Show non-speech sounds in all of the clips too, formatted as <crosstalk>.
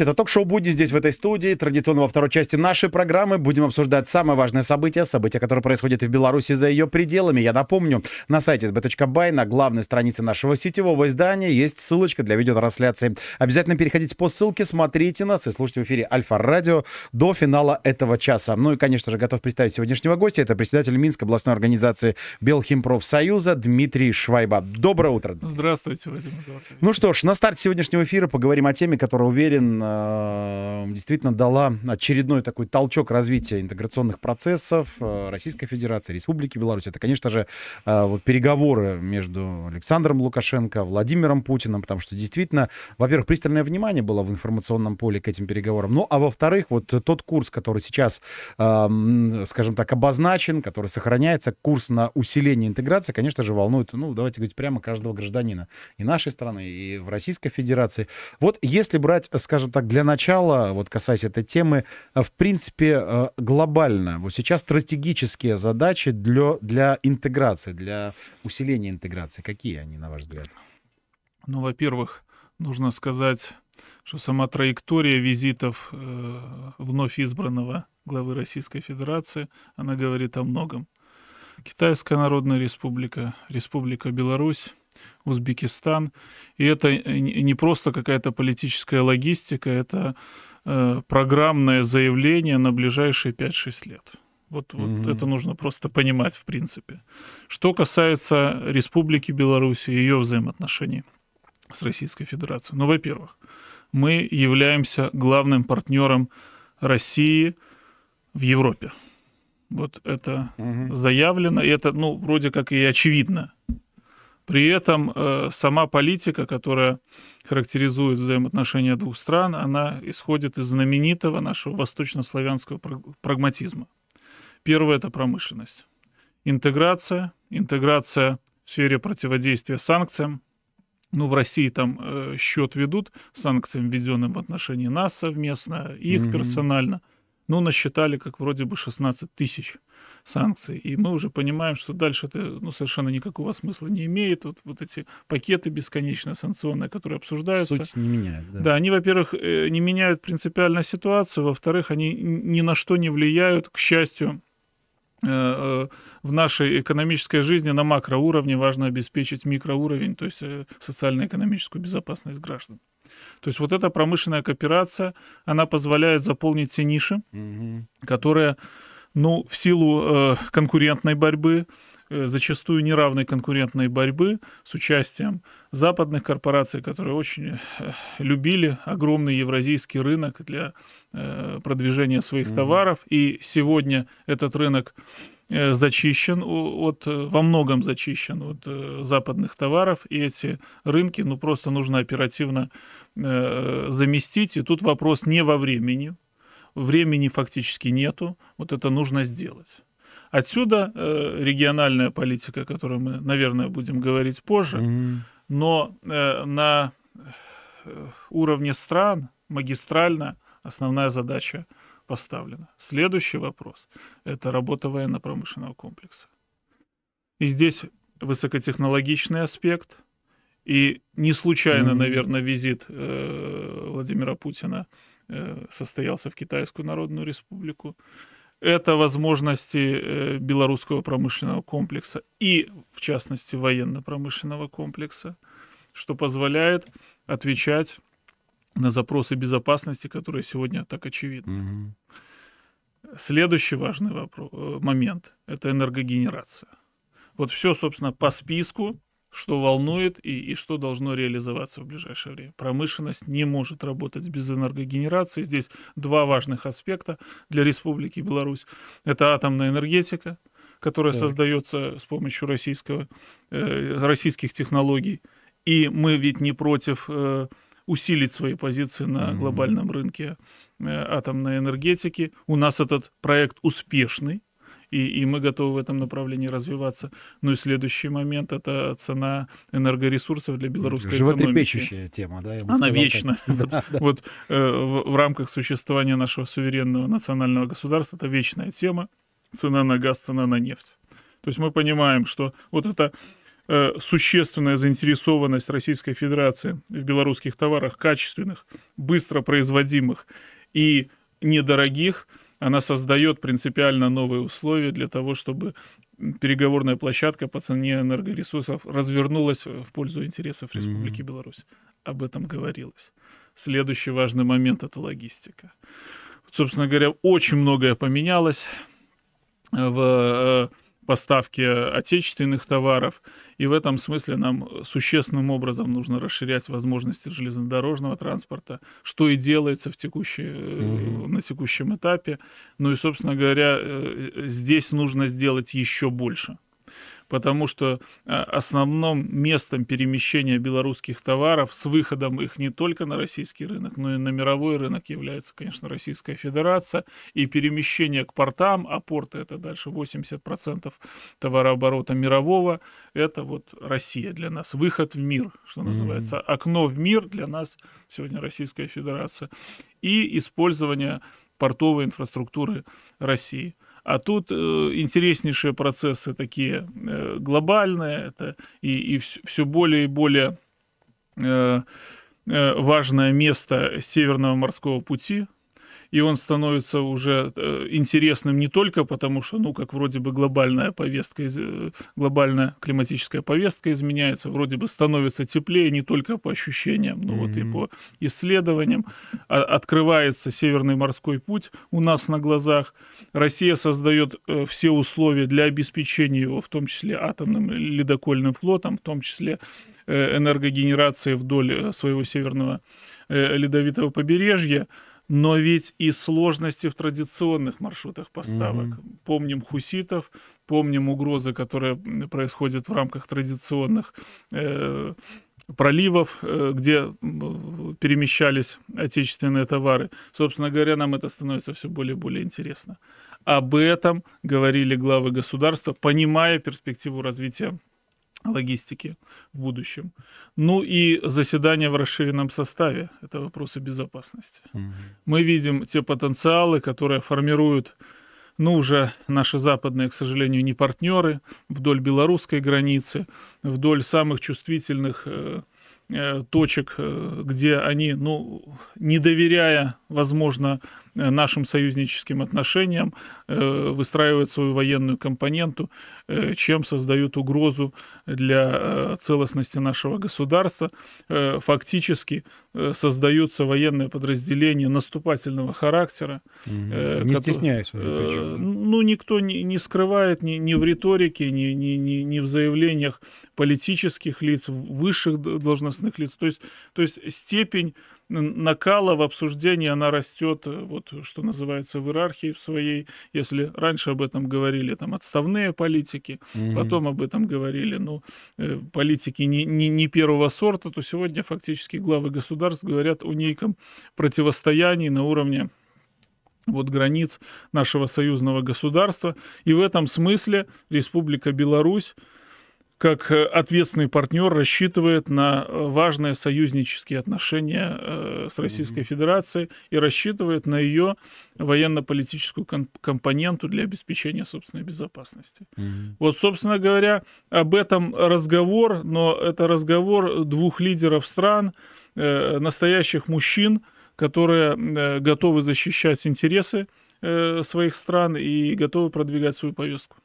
Это ток-шоу «Будни» здесь, в этой студии. Традиционно во второй части нашей программы будем обсуждать самое важное событие, событие, которое происходит и в Беларуси, за ее пределами. Я напомню, на сайте sb.by, на главной странице нашего сетевого издания есть ссылочка для видеотрансляции. Обязательно переходите по ссылке, смотрите нас и слушайте в эфире Альфа-Радио до финала этого часа. Ну и, конечно же, готов представить сегодняшнего гостя. Это председатель Минской областной организации Белхимпрофсоюза Дмитрий Швайба. Доброе утро. Здравствуйте, Владимир Ну что ж, на старте сегодняшнего эфира поговорим о теме, которая, уверен, Э, действительно дала очередной такой толчок развития интеграционных процессов э, Российской Федерации, Республики Беларусь. Это, конечно же, э, вот переговоры между Александром Лукашенко, Владимиром Путиным, потому что действительно, во-первых, пристальное внимание было в информационном поле к этим переговорам, ну а во-вторых, вот тот курс, который сейчас, скажем так, обозначен, который сохраняется, курс на усиление интеграции, конечно же, волнует, ну, давайте говорить прямо, каждого гражданина и нашей страны, и в Российской Федерации. Вот если брать, скажем так для начала, вот касаясь этой темы, э, в принципе, э, глобально, вот сейчас стратегические задачи для, для интеграции, для усиления интеграции, какие они, на ваш взгляд? Ну, во-первых, нужно сказать, что сама траектория визитов э, вновь избранного главы Российской Федерации, она говорит о многом. Китайская Народная Республика, Республика Беларусь, Узбекистан. И это не просто какая-то политическая логистика, это э, программное заявление на ближайшие 5-6 лет. Вот, вот mm-hmm. это нужно просто понимать, в принципе. Что касается Республики Беларусь и ее взаимоотношений с Российской Федерацией. Ну, во-первых, мы являемся главным партнером России в Европе. Вот это угу. заявлено, и это, ну, вроде как и очевидно. При этом э, сама политика, которая характеризует взаимоотношения двух стран, она исходит из знаменитого нашего восточнославянского прагматизма. Первое – это промышленность. Интеграция, интеграция в сфере противодействия санкциям, ну, в России там э, счет ведут санкциям, введенным в отношении нас совместно, их mm-hmm. персонально – ну, насчитали, как вроде бы 16 тысяч санкций. И мы уже понимаем, что дальше это ну, совершенно никакого смысла не имеет. Вот, вот эти пакеты бесконечные санкционные, которые обсуждаются. Суть не меняет, да. Да, они, во-первых, э, не меняют принципиально ситуацию, во-вторых, они ни на что не влияют, к счастью, э, э, в нашей экономической жизни на макроуровне важно обеспечить микроуровень, то есть социально-экономическую безопасность граждан. То есть вот эта промышленная кооперация, она позволяет заполнить те ниши, угу. которые, ну, в силу э, конкурентной борьбы, э, зачастую неравной конкурентной борьбы с участием западных корпораций, которые очень э, любили огромный евразийский рынок для э, продвижения своих mm товаров. И сегодня этот рынок Э, зачищен от, э, во многом зачищен от э, западных товаров, и эти рынки, ну, просто нужно оперативно заместить, и тут вопрос не во времени, времени фактически нету, вот это нужно сделать. Отсюда региональная политика, о которой мы, наверное, будем говорить позже, mm-hmm. но на уровне стран магистрально основная задача поставлена. Следующий вопрос — это работа военно-промышленного комплекса. И здесь высокотехнологичный аспект, и не случайно, наверное, визит э, Владимира Путина э, состоялся в Китайскую Народную Республику. Это возможности э, белорусского промышленного комплекса и, в частности, военно-промышленного комплекса, что позволяет отвечать на запросы безопасности, которые сегодня так очевидны. Угу. Следующий важный вопрос, э, момент – это энергогенерация. Вот все, собственно, по списку, что волнует и, и что должно реализоваться в ближайшее время. Промышленность не может работать без энергогенерации. Здесь два важных аспекта для Республики Беларусь. Это атомная энергетика, которая так. создается с помощью российского, э, российских технологий. И мы ведь не против... Э, усилить свои позиции на глобальном рынке э, атомной энергетики. У нас этот проект успешный, и, и мы готовы в этом направлении развиваться. Ну и следующий момент — это цена энергоресурсов для белорусской Животрепещущая экономики. Животрепещущая тема, да? Она сказал, вечна. Вот, <laughs> да. вот э, в, в рамках существования нашего суверенного национального государства это вечная тема. Цена на газ, цена на нефть. То есть мы понимаем, что вот это Э, существенная заинтересованность Российской Федерации в белорусских товарах, качественных, быстро производимых и недорогих, она создает принципиально новые условия для того, чтобы переговорная площадка по цене энергоресурсов развернулась в пользу интересов Республики mm-hmm. Беларусь. Об этом говорилось. Следующий важный момент — это логистика. Собственно говоря, очень многое поменялось в э, поставки отечественных товаров. И в этом смысле нам существенным образом нужно расширять возможности железнодорожного транспорта, что и делается в текущей, mm-hmm. на текущем этапе. Ну и, собственно говоря, э, здесь нужно сделать еще больше потому что а, основным местом перемещения белорусских товаров с выходом их не только на российский рынок, но и на мировой рынок является, конечно, Российская Федерация, и перемещение к портам, а порты это дальше 80% товарооборота мирового, это вот Россия для нас, выход в мир, что называется, окно в мир для нас сегодня Российская Федерация, и использование портовой инфраструктуры России. А тут э, интереснейшие процессы такие э, глобальные, это и, и все, все более и более э, э, важное место Северного морского пути и он становится уже э, интересным не только потому, что, ну, как вроде бы глобальная повестка, э, глобальная климатическая повестка изменяется, вроде бы становится теплее не только по ощущениям, но mm-hmm. вот и по исследованиям. А, открывается Северный морской путь у нас на глазах. Россия создает э, все условия для обеспечения его, в том числе атомным ледокольным флотом, в том числе энергогенерации вдоль своего северного ледовитого побережья но ведь и сложности в традиционных маршрутах поставок. Угу. Помним хуситов, помним угрозы, которые происходят в рамках традиционных э, проливов, э, где перемещались отечественные товары. Собственно говоря, нам это становится все более и более интересно. Об этом говорили главы государства, понимая перспективу развития логистики в будущем. Ну и заседание в расширенном составе – это вопросы безопасности. Угу. Мы видим те потенциалы, которые формируют ну, уже наши западные, к сожалению, не партнеры вдоль белорусской границы, вдоль самых чувствительных э, э, точек, э, где они, ну, не доверяя, возможно, Э, нашим союзническим отношениям, э, выстраивает свою военную компоненту, э, чем создают угрозу для целостности нашего государства. Фактически создаются военные подразделения наступательного характера. Угу. Не стесняясь уже. Причем. Ну, никто не, не скрывает ни, ни в риторике, ни, ни, ни, ни в заявлениях политических лиц, высших должностных лиц. То есть, то есть степень накала в обсуждении, она растет, э, вот что называется, в иерархии в своей. Если раньше об этом говорили там отставные политики, mm-hmm. потом об этом говорили, ну, э, политики не, не, не первого сорта, то сегодня фактически главы государств говорят о неком противостоянии на уровне вот границ нашего союзного государства. И в этом смысле Республика Беларусь как э, ответственный партнер рассчитывает на э, важные союзнические отношения э, с Российской Федерацией и рассчитывает на ее военно-политическую компоненту для обеспечения собственной безопасности. Mm-hmm. Вот, собственно говоря, об этом разговор, но это разговор двух лидеров стран, настоящих мужчин, которые готовы защищать интересы своих стран и готовы продвигать свою повестку.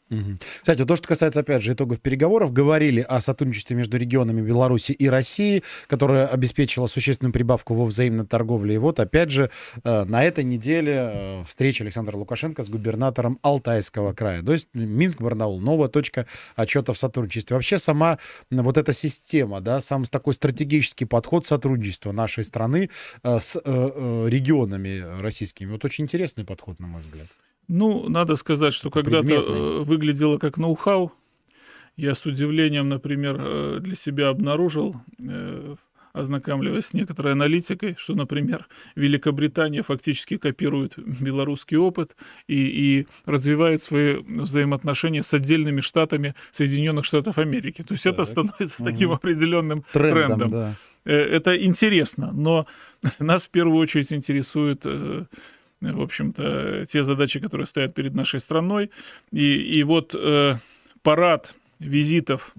Кстати, то, что касается, опять же, итогов переговоров, говорили о сотрудничестве между регионами Беларуси и России, которое обеспечило существенную прибавку во взаимной торговле. И вот, опять же, э, на этой неделе э, встреча Александра Лукашенко с губернатором Алтайского края. То есть Минск, Барнаул, новая точка отчета в сотрудничестве. Вообще сама вот эта система, да, сам такой стратегический подход сотрудничества нашей страны э, с регионами российскими. Вот очень интересный подход, на мой взгляд. Ну, надо сказать, что когда-то э, выглядело как ноу-хау. Я с удивлением, например, э, для себя обнаружил, э, ознакомливаясь с некоторой аналитикой, что, например, Великобритания фактически копирует белорусский опыт и, и развивает свои взаимоотношения с отдельными штатами Соединенных Штатов Америки. То есть так. это становится угу. таким определенным трендом. трендом. Да. Это интересно, но <laughs> нас в первую очередь интересует Э, в общем-то, э, те задачи, которые стоят перед нашей страной. И, и вот э, парад визитов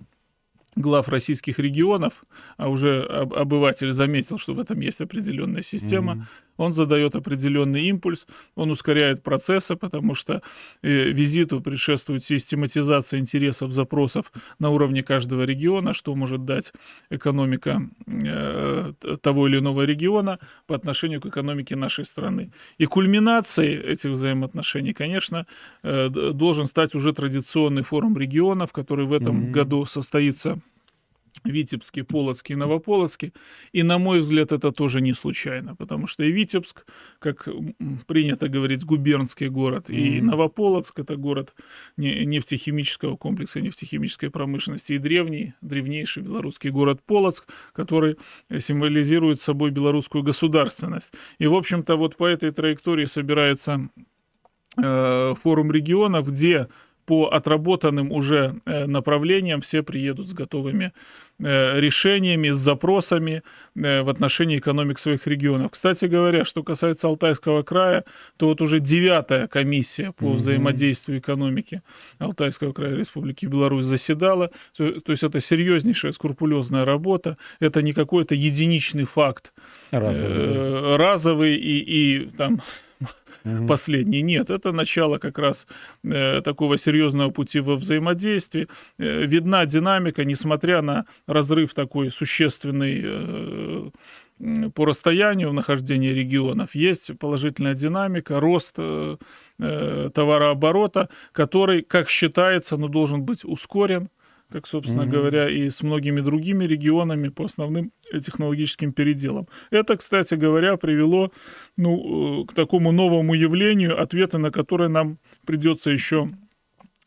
глав российских регионов, а уже обыватель заметил, что в этом есть определенная система. Mm-hmm он задает определенный импульс, он ускоряет процессы, потому что э, визиту предшествует систематизация интересов, запросов на уровне каждого региона, что может дать экономика э, того или иного региона по отношению к экономике нашей страны. И кульминацией этих взаимоотношений, конечно, э, должен стать уже традиционный форум регионов, который в этом mm-hmm. году состоится Витебске, Полоцке и Новополоцке. И, на мой взгляд, это тоже не случайно, потому что и Витебск, как принято говорить, губернский город, mm-hmm. и Новополоцк — это город нефтехимического комплекса, нефтехимической промышленности, и древний, древнейший белорусский город Полоцк, который символизирует собой белорусскую государственность. И, в общем-то, вот по этой траектории собирается э, форум регионов, где по отработанным уже э, направлениям все приедут с готовыми э, решениями, с запросами э, в отношении экономик своих регионов. Кстати говоря, что касается Алтайского края, то вот уже девятая комиссия по mm взаимодействию экономики Алтайского края Республики Беларусь заседала. То есть это серьезнейшая, скрупулезная работа. Это не какой-то единичный факт. Разовый. Да. Разовый и, и там угу. последний. Нет, это начало как раз э, такого серьезного пути во взаимодействии. Э, видна динамика, несмотря на разрыв такой существенный э, по расстоянию в нахождении регионов есть положительная динамика, рост э, э товарооборота, который, как считается, но ну, должен быть ускорен как, собственно mm-hmm. говоря, и с многими другими регионами по основным технологическим переделам. Это, кстати говоря, привело ну, э, к такому новому явлению, ответы на которое нам придется еще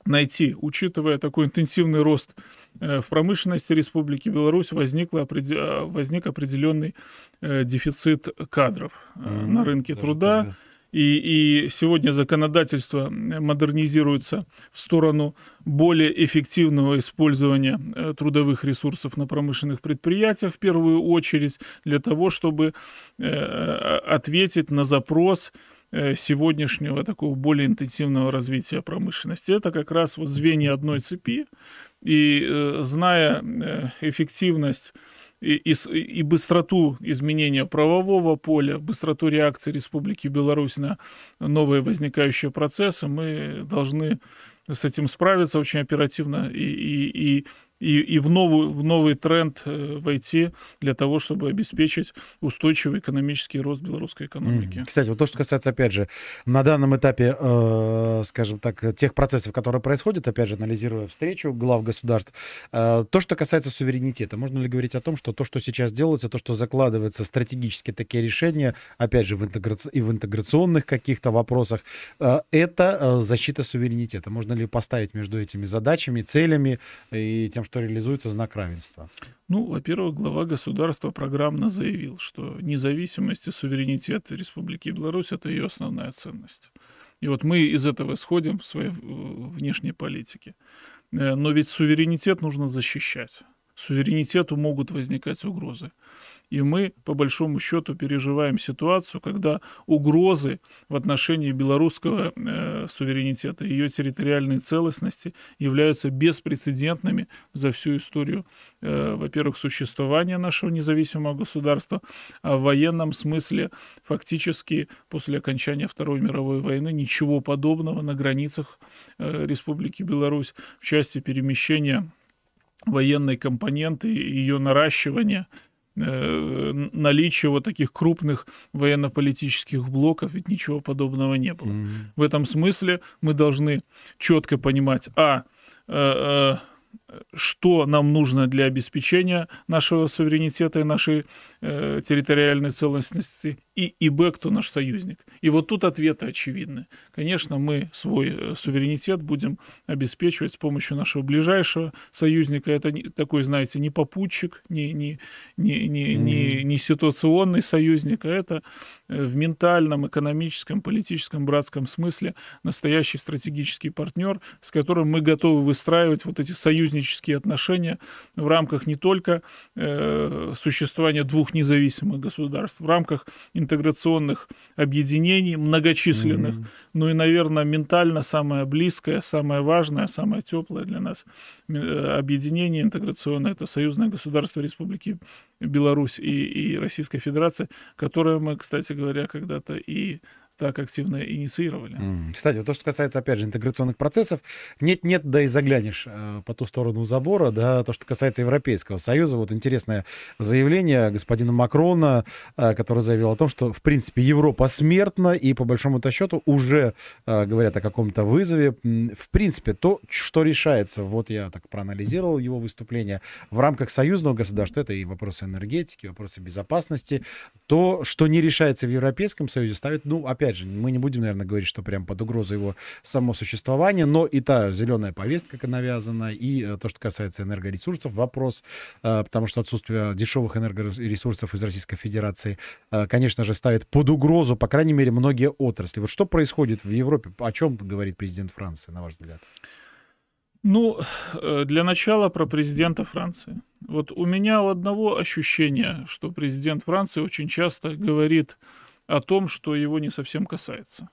найти, учитывая такой интенсивный рост э, в промышленности Республики Беларусь возник, возник определенный э, дефицит кадров mm-hmm. на рынке Даже труда. Тогда и, и сегодня законодательство модернизируется в сторону более эффективного использования э, трудовых ресурсов на промышленных предприятиях в первую очередь для того, чтобы э, ответить на запрос э, сегодняшнего такого более интенсивного развития промышленности. Это как раз вот звенья одной цепи. И зная эффективность и, и, быстроту изменения правового поля, быстроту реакции Республики Беларусь на новые возникающие процессы, мы должны с этим справиться очень оперативно и, и, и и, и в, новую, в новый тренд э, войти для того, чтобы обеспечить устойчивый экономический рост белорусской экономики. Кстати, вот то, что касается, опять же, на данном этапе, э, скажем так, тех процессов, которые происходят, опять же, анализируя встречу глав государств, э, то, что касается суверенитета, можно ли говорить о том, что то, что сейчас делается, то, что закладывается стратегически такие решения, опять же, в интеграци и в интеграционных каких-то вопросах, э, это э, защита суверенитета. Можно ли поставить между этими задачами, целями и тем, что что реализуется знак равенства? Ну, во-первых, глава государства программно заявил, что независимость и суверенитет Республики Беларусь — это ее основная ценность. И вот мы из этого исходим в своей внешней политике. Э, но ведь суверенитет нужно защищать. Суверенитету могут возникать угрозы и мы, по большому счету, переживаем ситуацию, когда угрозы в отношении белорусского э, суверенитета, ее территориальной целостности являются беспрецедентными за всю историю, э, во-первых, существования нашего независимого государства, а в военном смысле фактически после окончания Второй мировой войны ничего подобного на границах э, Республики Беларусь в части перемещения военной компоненты, ее наращивания – Э, наличие вот таких крупных военно-политических блоков, ведь ничего подобного не было. Mm-hmm. В этом смысле мы должны четко понимать, а, э, э, что нам нужно для обеспечения нашего суверенитета и нашей э, территориальной целостности, и, и Б, кто наш союзник. И вот тут ответы очевидны. Конечно, мы свой э, суверенитет будем обеспечивать с помощью нашего ближайшего союзника. Это не, такой, знаете, не попутчик, не, не, не, не, не, не ситуационный союзник, а это э, в ментальном, экономическом, политическом, братском смысле настоящий стратегический партнер, с которым мы готовы выстраивать вот эти союзники дипломатические отношения в рамках не только э, существования двух независимых государств, в рамках интеграционных объединений, многочисленных, mm-hmm. ну и, наверное, ментально самое близкое, самое важное, самое теплое для нас э, объединение интеграционное – это союзное государство Республики Беларусь и, и Российской Федерации, которое мы, кстати говоря, когда-то и так активно инициировали. Кстати, вот то, что касается, опять же, интеграционных процессов, нет-нет, да и заглянешь э, по ту сторону забора, да, то, что касается Европейского Союза, вот интересное заявление господина Макрона, э, который заявил о том, что, в принципе, Европа смертна, и, по большому-то счету, уже э, говорят о каком-то вызове. В принципе, то, что решается, вот я так проанализировал его выступление, в рамках союзного государства, это и вопросы энергетики, вопросы безопасности, то, что не решается в Европейском Союзе, ставит, ну, опять опять же, мы не будем, наверное, говорить, что прям под угрозой его само существование, но и та зеленая повестка навязана, и э, то, что касается энергоресурсов, вопрос, э, потому что отсутствие дешевых энергоресурсов из Российской Федерации, э, конечно же, ставит под угрозу, по крайней мере, многие отрасли. Вот что происходит в Европе, о чем говорит президент Франции, на ваш взгляд? Ну, для начала про президента Франции. Вот у меня у одного ощущение, что президент Франции очень часто говорит о том, что его не совсем касается.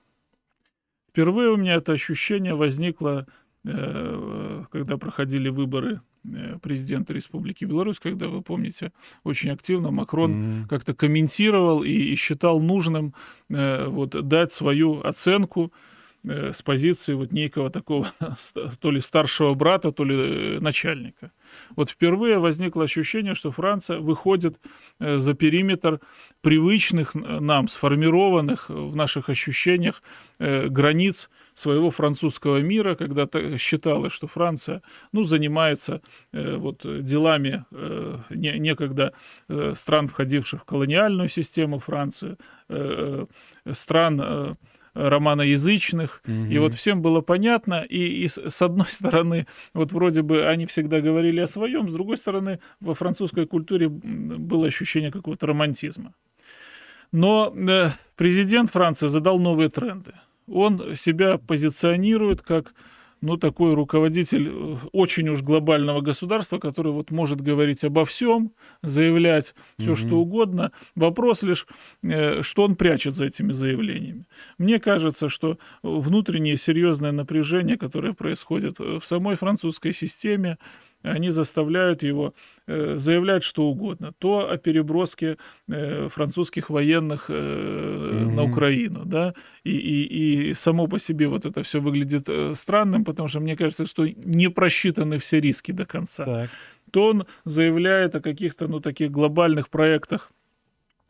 Впервые у меня это ощущение возникло, э, когда проходили выборы э, президента Республики Беларусь, когда, вы помните, очень активно Макрон mm-hmm. как-то комментировал и, и считал нужным э, вот, дать свою оценку Э, с позиции вот некого такого <laughs> то ли старшего брата, то ли э, начальника. Вот впервые возникло ощущение, что Франция выходит э, за периметр привычных нам, сформированных в наших ощущениях границ своего французского мира, когда считалось, что Франция ну, занимается э, вот, делами э, не, некогда э, стран, входивших в колониальную систему Франции, э, стран... Э, романоязычных, угу. и вот всем было понятно, и, и с одной <laughs> стороны, вот вроде бы они всегда говорили о своем, с другой стороны, во французской культуре было ощущение какого-то романтизма. Но э, президент Франции задал новые тренды. Он себя позиционирует как ну, такой руководитель э, очень уж глобального государства, который вот может говорить обо всем, заявлять все, угу. что угодно. Вопрос лишь, э, что он прячет за этими заявлениями. Мне кажется, что внутреннее серьезное напряжение, которое происходит э, в самой французской системе, они заставляют его э, заявлять что угодно. То о переброске э, французских военных угу. на Украину, да, и, и, и само по себе вот это все выглядит странным, потому что мне кажется, что не просчитаны все риски до конца. Так. То он заявляет о каких-то, ну, таких глобальных проектах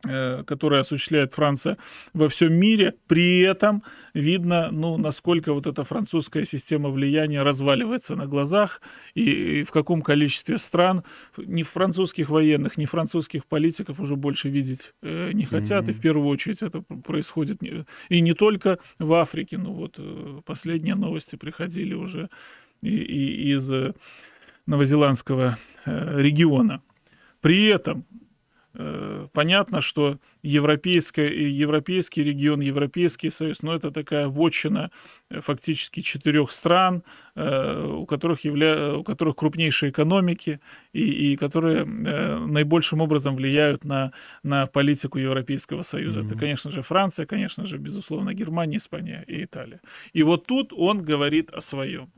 Э, которые осуществляет Франция во всем мире. При этом видно, ну, насколько вот эта французская система влияния разваливается на глазах и, и в каком количестве стран ни французских военных, ни французских политиков уже больше видеть э, не хотят. Mm-hmm. И в первую очередь это происходит не, и не только в Африке. Ну вот э, последние новости приходили уже и, и из э, новозеландского э, региона. При этом Э, понятно, что э, европейский регион, Европейский Союз, но ну, это такая вотчина э, фактически четырех стран, у которых, явля... у которых крупнейшие экономики и, и которые наибольшим образом влияют на, на политику Европейского Союза. Mm-hmm. Это, конечно же, Франция, конечно же, безусловно, Германия, Испания и Италия. И вот тут он говорит о своем.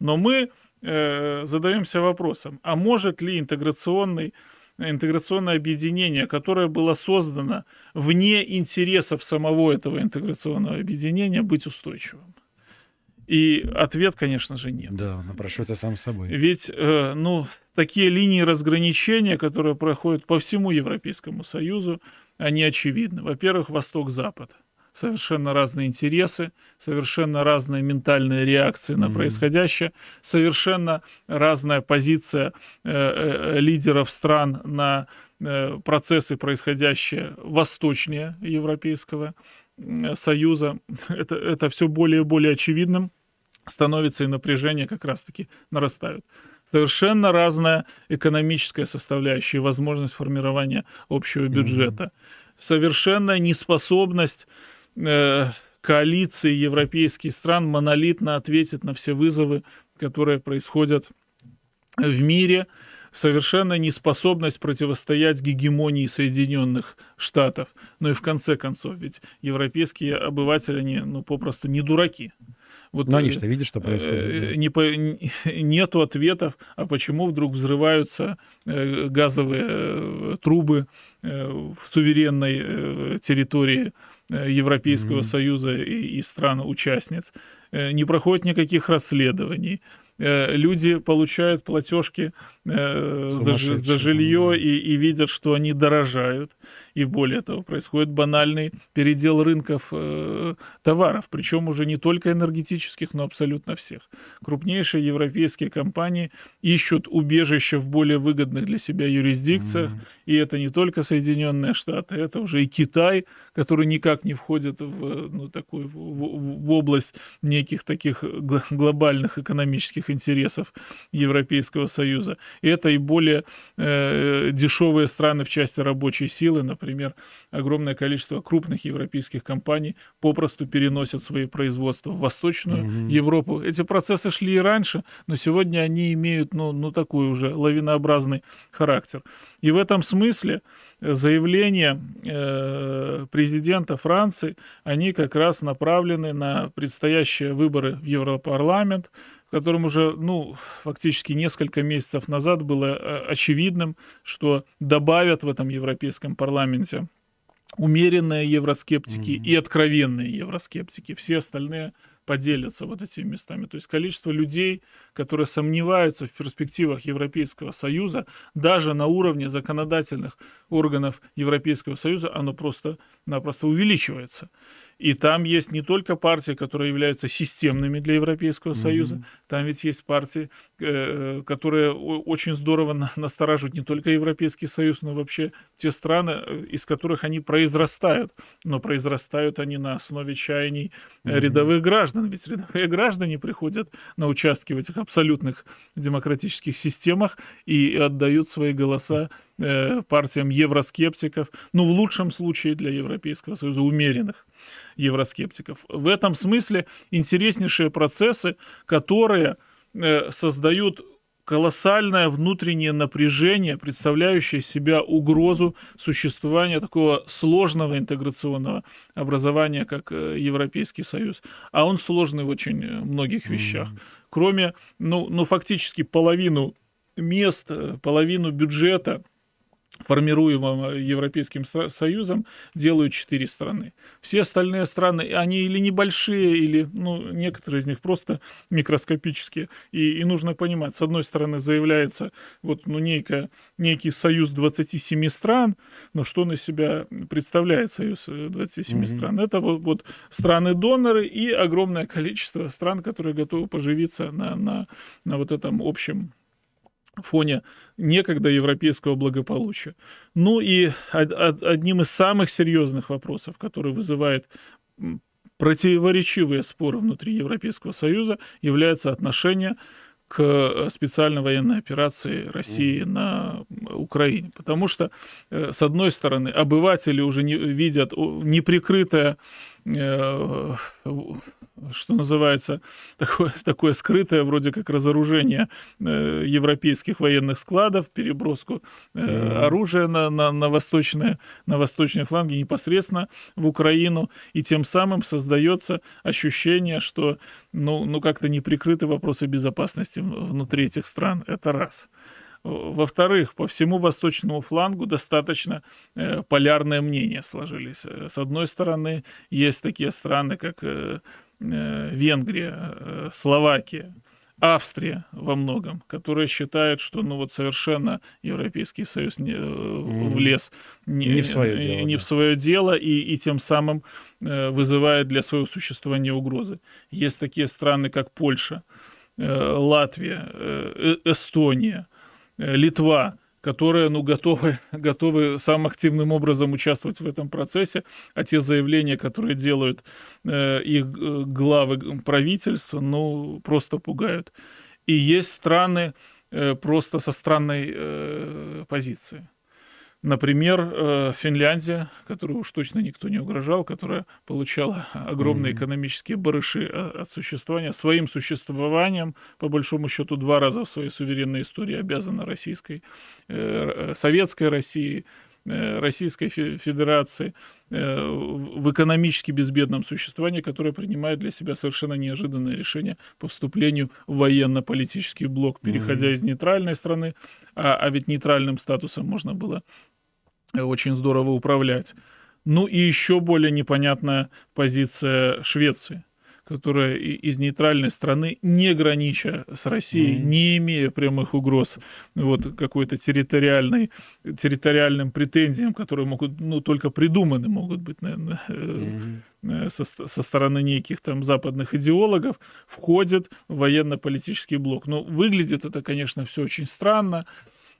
Но мы э, задаемся вопросом, а может ли интеграционный интеграционное объединение, которое было создано вне интересов самого этого интеграционного объединения, быть устойчивым? И ответ, конечно же, нет. Да, напрашивается сам собой. Ведь, э, ну, такие линии разграничения, которые проходят по всему Европейскому Союзу, они очевидны. Во-первых, Восток-Запад совершенно разные интересы, совершенно разные ментальные реакции на происходящее, совершенно разная позиция э, э, лидеров стран на э, процессы, происходящие восточнее Европейского Союза. <laughs> Это, это все более и более очевидным становится, и напряжение как раз-таки нарастает. совершенно разная экономическая составляющая возможность формирования общего бюджета, mm совершенно неспособность э, коалиции европейских стран монолитно ответит на все вызовы, которые происходят в мире. Совершенно неспособность противостоять гегемонии Соединенных Штатов. Ну и в конце концов, ведь европейские обыватели, они ну, попросту не дураки. Вот, Но э, они что видят, что э, происходит. Не по, <laughs> нету ответов, а почему вдруг взрываются э, газовые трубы в суверенной территории Европейского mm-hmm. Союза и, и стран-участниц. Не проходит никаких расследований люди получают платежки за, жилье и, и видят, что они дорожают. И более того, происходит банальный передел рынков э, товаров, причем уже не только энергетических, но абсолютно всех. Крупнейшие европейские компании ищут убежище в более выгодных для себя юрисдикциях, mm-hmm. и это не только Соединенные Штаты, это уже и Китай, который никак не входит в ну, такую в, в, в область неких таких глобальных экономических интересов Европейского Союза. Это и более э, дешевые страны в части рабочей силы, например например, огромное количество крупных европейских компаний попросту переносят свои производства в Восточную mm-hmm. Европу. Эти процессы шли и раньше, но сегодня они имеют, ну, ну, такой уже лавинообразный характер. И в этом смысле э, заявления э, президента Франции, они как раз направлены на предстоящие выборы в Европарламент, которым уже, ну, фактически несколько месяцев назад было э, очевидным, что добавят в этом Европейском парламенте умеренные евроскептики mm-hmm. и откровенные евроскептики. Все остальные поделятся вот этими местами. То есть количество людей, которые сомневаются в перспективах Европейского Союза, даже на уровне законодательных органов Европейского Союза, оно просто-напросто увеличивается. И там есть не только партии, которые являются системными для Европейского mm-hmm. Союза, там ведь есть партии, э, э, которые очень здорово настораживают не только Европейский Союз, но вообще те страны, э, из которых они произрастают. Но произрастают они на основе чаяний mm рядовых граждан. Ведь рядовые граждане приходят на участки в этих абсолютных демократических системах и отдают свои голоса Э, партиям евроскептиков, ну, в лучшем случае для Европейского Союза умеренных евроскептиков. В этом смысле интереснейшие процессы, которые э, создают колоссальное внутреннее напряжение, представляющее себя угрозу существования такого сложного интеграционного образования, как э, Европейский Союз. А он сложный в очень многих вещах. Кроме, ну, ну фактически половину мест, половину бюджета – формируемом э, Европейским Союзом, делают четыре страны. Все остальные страны, они или небольшие, или ну, некоторые из них просто микроскопические. И, и нужно понимать, с одной стороны заявляется вот, ну, некая, некий союз 27 стран, но что на себя представляет союз 27 э, mm-hmm. стран? Это вот, вот страны-доноры и огромное количество стран, которые готовы поживиться на, на, на вот этом общем фоне некогда европейского благополучия. Ну и одним из самых серьезных вопросов, который вызывает противоречивые споры внутри Европейского Союза, является отношение к э, специальной военной операции России на Украине. Потому что, э, с одной стороны, обыватели уже не, видят неприкрытое Э, что называется, такое, такое скрытое вроде как разоружение э, европейских военных складов, переброску э, оружия на, на, на, восточные, на восточные фланги непосредственно в Украину, и тем самым создается ощущение, что ну, ну как-то не прикрыты вопросы безопасности внутри этих стран. Это раз. Во-вторых, по всему восточному флангу достаточно э, полярные мнения сложились. Э, с одной стороны, есть такие страны, как э, э, Венгрия, Словакия, Австрия во многом, которые считают что ну вот совершенно Европейский Союз не, в лес не, не в свое дело, не да. в свое дело и, и тем самым вызывает для своего существования угрозы. Есть такие страны, как Польша, Латвия, Эстония, Э, Литва, которые ну, готовы, готовы самым активным образом участвовать в этом процессе, а те заявления, которые делают э, их э, главы правительства, ну, просто пугают. И есть страны э, просто со странной э, позиции. Например, э, Финляндия, которую уж точно никто не угрожал, которая получала огромные mm-hmm. экономические барыши э, от существования, своим существованием, по большому счету, два раза в своей суверенной истории обязана российской, э, советской России, Российской Федерации в экономически безбедном существовании, которое принимает для себя совершенно неожиданное решение по вступлению в военно-политический блок, переходя mm-hmm. из нейтральной страны, а, а ведь нейтральным статусом можно было Э, очень здорово управлять. Ну и еще более непонятная позиция Швеции которая из нейтральной страны, не гранича с Россией, mm-hmm. не имея прямых угроз вот, какой-то территориальной, территориальным претензиям, которые могут, ну, только придуманы могут быть, наверное, mm-hmm. Э, э, со, со стороны неких там западных идеологов, входит в военно-политический блок. Но ну, выглядит это, конечно, все очень странно.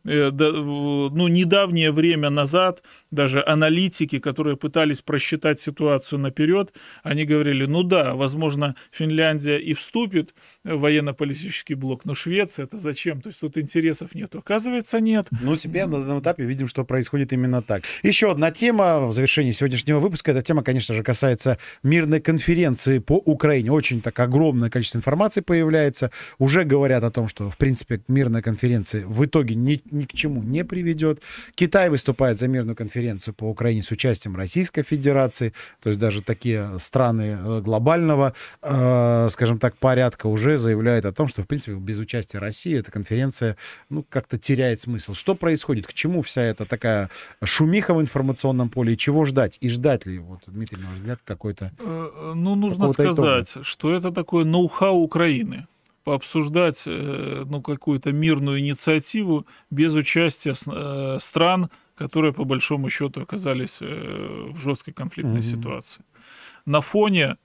Э, ну, недавнее время назад даже аналитики, которые пытались просчитать ситуацию наперед, они говорили, ну да, возможно, Финляндия и вступит в военно-политический блок, но Швеция это зачем? То есть тут интересов нет. Оказывается, нет. Ну, тебе на данном этапе видим, что происходит именно так. Еще одна тема в завершении сегодняшнего выпуска. Эта тема, конечно же, касается мирной конференции по Украине. Очень так огромное количество информации появляется. Уже говорят о том, что, в принципе, мирная конференция в итоге не, ни к чему не приведет. Китай выступает за мирную конференцию по Украине с участием Российской Федерации, то есть даже такие страны э, глобального, э, скажем так, порядка уже заявляют о том, что, в принципе, без участия России эта конференция, ну, как-то теряет смысл. Что происходит? К чему вся эта такая шумиха в информационном поле? И чего ждать? И ждать ли, вот, Дмитрий, на ваш взгляд, какой-то... Э, э, ну, нужно сказать, итога? что это такое ноу-хау Украины пообсуждать э, ну, какую-то мирную инициативу без участия э, стран, которые по большому счету оказались э, в жесткой конфликтной mm-hmm. ситуации. На фоне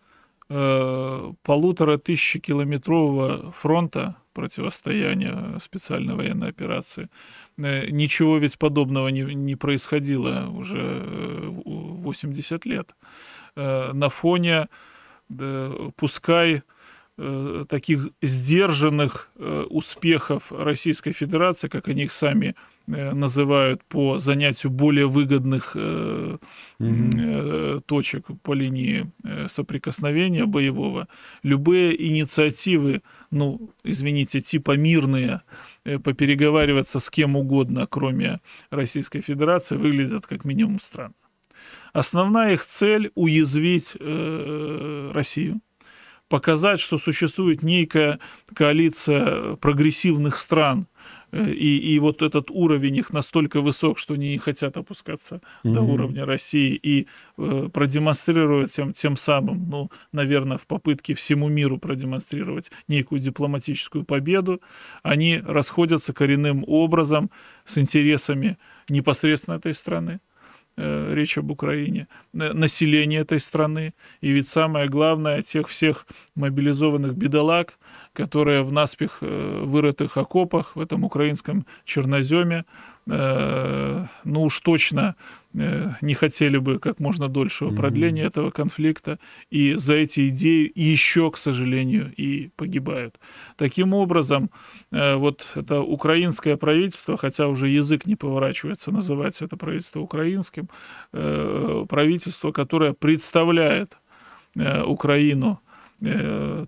полутора полутора километрового фронта противостояния специальной военной операции ничего ведь подобного не, не происходило уже 80 лет. на фоне, пускай Э, таких сдержанных э, успехов Российской Федерации, как они их сами э, называют, по занятию более выгодных точек по линии соприкосновения боевого, любые инициативы, ну, извините, типа мирные, попереговариваться с кем угодно, кроме Российской Федерации, выглядят как минимум странно. Основная их цель – уязвить Россию – показать, что существует некая коалиция прогрессивных стран, э, и, и вот этот уровень их настолько высок, что они не хотят опускаться mm-hmm. до уровня России, и э, продемонстрировать тем, тем самым, ну, наверное, в попытке всему миру продемонстрировать некую дипломатическую победу, они расходятся коренным образом с интересами непосредственно этой страны, Э, речь об Украине, население этой страны. И ведь самое главное, тех всех мобилизованных бедолаг, которая в наспех э, вырытых окопах в этом украинском черноземе, э, ну уж точно э, не хотели бы как можно дольшего продления mm-hmm. этого конфликта, и за эти идеи еще, к сожалению, и погибают. Таким образом, вот это украинское правительство, хотя уже язык не поворачивается называть это правительство украинским, правительство, которое представляет Украину,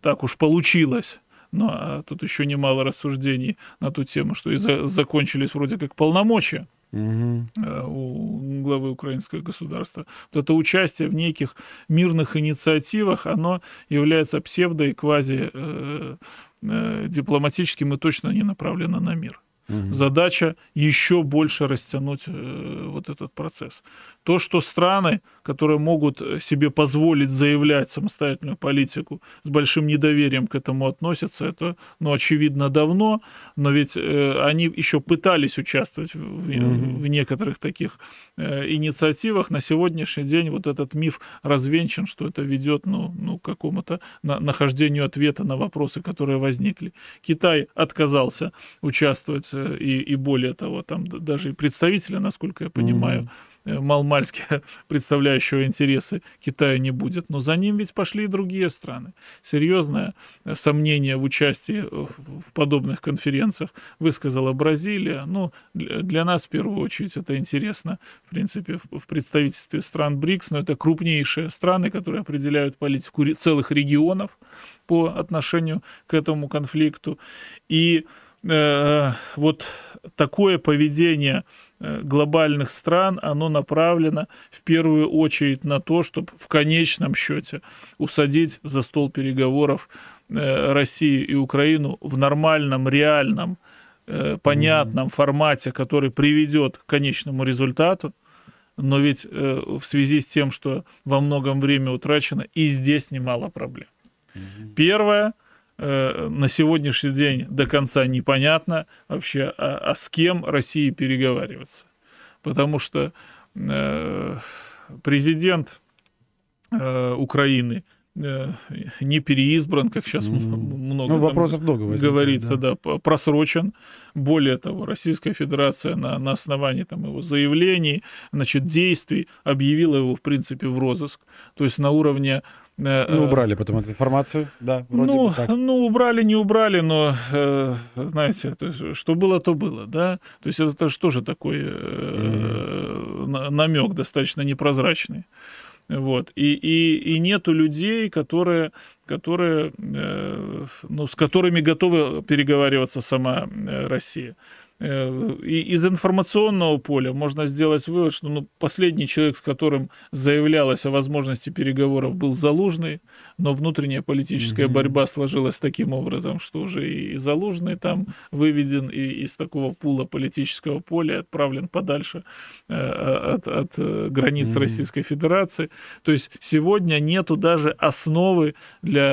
так уж получилось, ну, а тут еще немало рассуждений на ту тему, что и за закончились вроде как полномочия э, у главы украинского государства. Вот это участие в неких мирных инициативах, оно является псевдо- и квази-дипломатическим э, э, и точно не направлено на мир. Задача еще больше растянуть вот этот процесс. То, что страны которые могут э, себе позволить заявлять самостоятельную политику, с большим недоверием к этому относятся. Это, ну, очевидно, давно, но ведь э, они еще пытались участвовать в, mm-hmm. в некоторых таких э, инициативах. На сегодняшний день вот этот миф развенчан, что это ведет ну, ну, к какому-то на, нахождению ответа на вопросы, которые возникли. Китай отказался участвовать, э, и, и более того, там даже и представители, насколько я понимаю, mm-hmm Э, малмальски <laughs> представляющего интересы Китая не будет. Но за ним ведь пошли и другие страны. Серьезное э, сомнение в участии э, в подобных конференциях высказала Бразилия. Ну, для нас в первую очередь это интересно, в принципе, в представительстве стран БРИКС, но это крупнейшие страны, которые определяют политику целых регионов по отношению к этому конфликту. И э, вот такое поведение Э, глобальных стран, оно направлено в первую очередь на то, чтобы в конечном счете усадить за стол переговоров э, Россию и Украину в нормальном, реальном, э, понятном формате, который приведет к конечному результату. Но ведь в связи с тем, что во многом время утрачено, и здесь немало проблем. Первое Э, на сегодняшний день до конца непонятно вообще, а, а с кем России переговариваться. Потому что э, президент э, Украины – не переизбран, как сейчас много, ну, вопросов много возникает, говорится, да. да, просрочен. Более того, Российская Федерация на, на основании там, его заявлений, значит, действий объявила его, в принципе, в розыск. То есть на уровне э, ну, убрали потом эту информацию, да, вроде ну, бы так. Ну, убрали, не убрали, но, э, знаете, то есть, что было, то было, да. То есть это тоже такой mm-hmm. намек достаточно непрозрачный. Вот. И, и, и нету людей, которые, которые, э, ну, с которыми готовы переговариваться сама э, Россия. Э, и из информационного поля можно сделать вывод, что ну, последний человек, с которым заявлялось о возможности переговоров, был Залужный, но внутренняя политическая mm-hmm. борьба сложилась таким образом, что уже и Залужный там выведен и из такого пула политического поля, отправлен подальше э, от, от э, границ mm-hmm. Российской Федерации. То есть сегодня нету даже основы для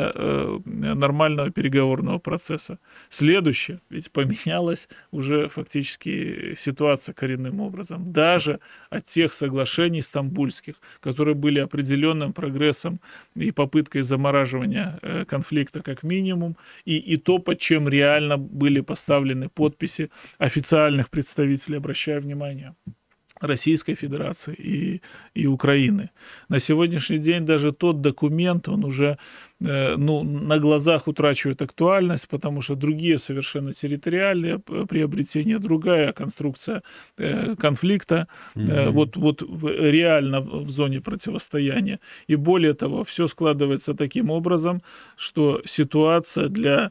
нормального переговорного процесса. Следующее, ведь поменялось уже фактически э, ситуация коренным образом. Даже от тех соглашений стамбульских, которые были определенным прогрессом и попыткой замораживания э, конфликта как минимум, и, и то, под чем реально были поставлены подписи официальных представителей, обращаю внимание. Российской Федерации и, и Украины. На сегодняшний день даже тот документ, он уже э, ну, на глазах утрачивает актуальность, потому что другие совершенно территориальные э, приобретения, другая конструкция э, конфликта, mm-hmm. вот, вот реально в зоне противостояния. И более того, все складывается таким образом, что ситуация для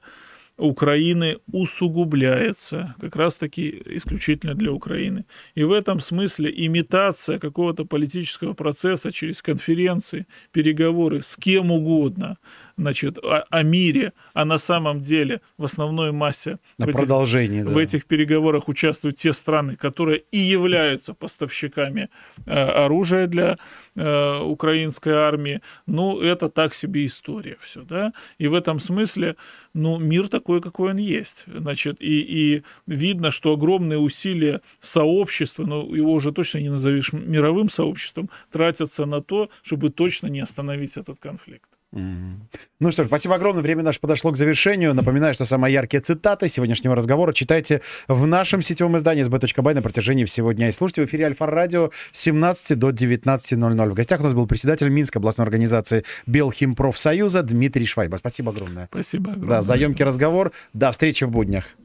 Украины усугубляется, как раз-таки исключительно для Украины. И в этом смысле имитация какого-то политического процесса через конференции, переговоры с кем угодно значит, о, о мире, а на самом деле в основной массе на в, этих, да. в этих переговорах участвуют те страны, которые и являются поставщиками э, оружия для э, украинской армии. Ну, это так себе история все, да. И в этом смысле ну, мир такой, какой он есть. Значит, и, и видно, что огромные усилия сообщества, ну, его уже точно не назовешь мировым сообществом, тратятся на то, чтобы точно не остановить этот конфликт. Ну что ж, спасибо огромное. Время наше подошло к завершению. Напоминаю, что самые яркие цитаты сегодняшнего разговора читайте в нашем сетевом издании sb.by на протяжении всего дня. И слушайте в эфире Альфа-радио с 17 до 19.00. В гостях у нас был председатель Минской областной организации Белхимпрофсоюза Дмитрий Швайба. Спасибо огромное. Спасибо огромное. Да, за емкий разговор. До встречи в буднях.